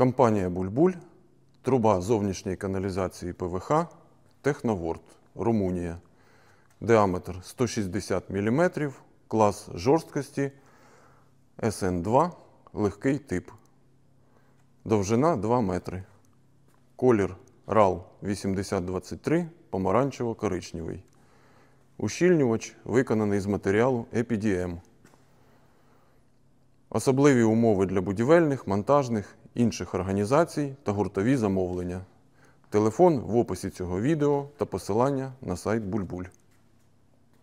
Компанія Бульбуль, труба зовнішньої каналізації ПВХ, Техноворд, Румунія. Діаметр 160 мм, клас жорсткості СН2, легкий тип. Довжина 2 метри. Колір RAL 8023 помаранчево-коричневий. Ущільнювач виконаний з матеріалу EPDM особливі умови для будівельних, монтажних, інших організацій та гуртові замовлення. Телефон в описі цього відео та посилання на сайт Бульбуль.